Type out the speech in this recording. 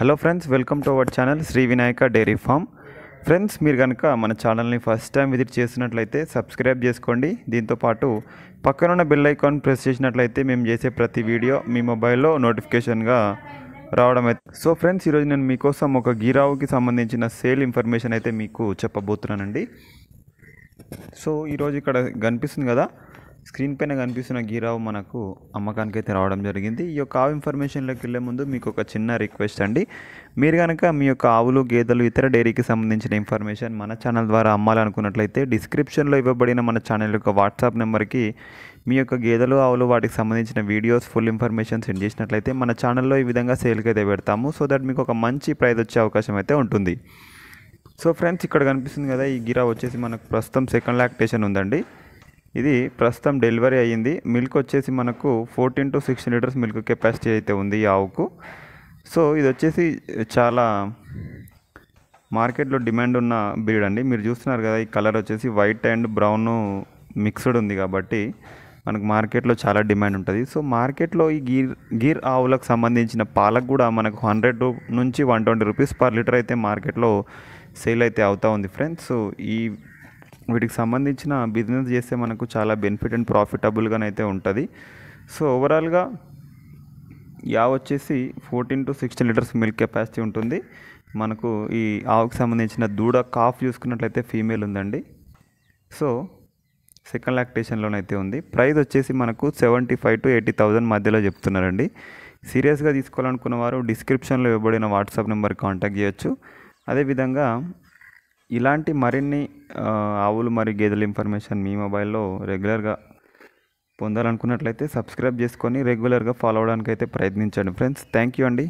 hello friends welcome to our channel Shri Vinayaka dairy farm friends మీరు కనుక మన ఛానల్ని ఫస్ట్ టైం విజిట్ చేసినట్లయితే సబ్స్క్రైబ్ చేసుకోండి దీంతోపాటు పక్కనున్న బెల్ ఐకాన్ ప్రెస్ చేసినట్లయితే మేము చేసే ప్రతి వీడియో మీ మొబైల్లో నోటిఫికేషన్గా రావడం అయితే సో ఫ్రెండ్స్ ఈరోజు నేను మీకోసం ఒక గీరావుకి సంబంధించిన సేల్ ఇన్ఫర్మేషన్ అయితే మీకు చెప్పబోతున్నానండి సో ఈరోజు ఇక్కడ కనిపిస్తుంది కదా స్క్రీన్ పైన కనిపిస్తున్న గీరావు మనకు అమ్మకానికి అయితే రావడం జరిగింది ఈ యొక్క ఆవు ఇన్ఫర్మేషన్లోకి వెళ్ళే ముందు మీకు ఒక చిన్న రిక్వెస్ట్ అండి మీరు కనుక మీ యొక్క ఆవులు గేదెలు ఇతర డైరీకి సంబంధించిన ఇన్ఫర్మేషన్ మన ఛానల్ ద్వారా అమ్మాలనుకున్నట్లయితే డిస్క్రిప్షన్లో ఇవ్వబడిన మన ఛానల్ యొక్క వాట్సాప్ నెంబర్కి మీ యొక్క గేదెలు ఆవులు వాటికి సంబంధించిన వీడియోస్ ఫుల్ ఇన్ఫర్మేషన్ సెండ్ చేసినట్లయితే మన ఛానల్లో ఈ విధంగా సేల్కి అయితే పెడతాము సో దట్ మీకు ఒక మంచి ప్రైజ్ వచ్చే అవకాశం అయితే ఉంటుంది సో ఫ్రెండ్స్ ఇక్కడ కనిపిస్తుంది కదా ఈ గిరా వచ్చేసి మనకు ప్రస్తుతం సెకండ్ లాక్టేషన్ ఉందండి ఇది ప్రస్తుతం డెలివరీ అయ్యింది మిల్క్ వచ్చేసి మనకు fourteen to sixteen litres milk capacity అయితే ఉంది ఈ ఆవుకు సో ఇది వచ్చేసి చాలా మార్కెట్లో డిమాండ్ ఉన్న బ్రీడ్ అండి మీరు చూస్తున్నారు కదా ఈ కలర్ వచ్చేసి వైట్ అండ్ బ్రౌన్ మిక్స్డ్ ఉంది కాబట్టి మనకు మార్కెట్లో చాలా డిమాండ్ ఉంటుంది సో మార్కెట్లో ఈ గీర్ గీర్ ఆవులకు సంబంధించిన పాలకు కూడా మనకు హండ్రెడ్ నుంచి one twenty rupees per litre అయితే మార్కెట్లో సేల్ అయితే అవుతూ ఉంది ఫ్రెండ్స్ ఈ వీటికి సంబంధించిన బిజినెస్ చేస్తే మనకు చాలా బెనిఫిట్ అండ్ ప్రాఫిటబుల్గానైతే ఉంటుంది సో ఓవరాల్గా యా వచ్చేసి fourteen to sixteen litres milk capacity ఉంటుంది మనకు ఈ ఆవుకు సంబంధించిన దూడ కాఫ్ చూసుకున్నట్లయితే ఫీమేల్ ఉందండి సో సెకండ్ లాక్టేషన్లోనైతే ఉంది ప్రైస్ వచ్చేసి మనకు seventy five to eighty thousand మధ్యలో చెప్తున్నారండి సీరియస్గా తీసుకోవాలనుకున్న వారు డిస్క్రిప్షన్లో ఇవ్వబడిన వాట్సాప్ నెంబర్ కాంటాక్ట్ చేయొచ్చు అదేవిధంగా ఇలాంటి మరిన్ని ఆవులు మరియు గేదెల ఇన్ఫర్మేషన్ మీ మొబైల్లో రెగ్యులర్గా పొందాలనుకున్నట్లయితే సబ్స్క్రైబ్ చేసుకొని రెగ్యులర్గా ఫాలో అవడానికి అయితే ప్రయత్నించండి ఫ్రెండ్స్ థ్యాంక్ యూ అండి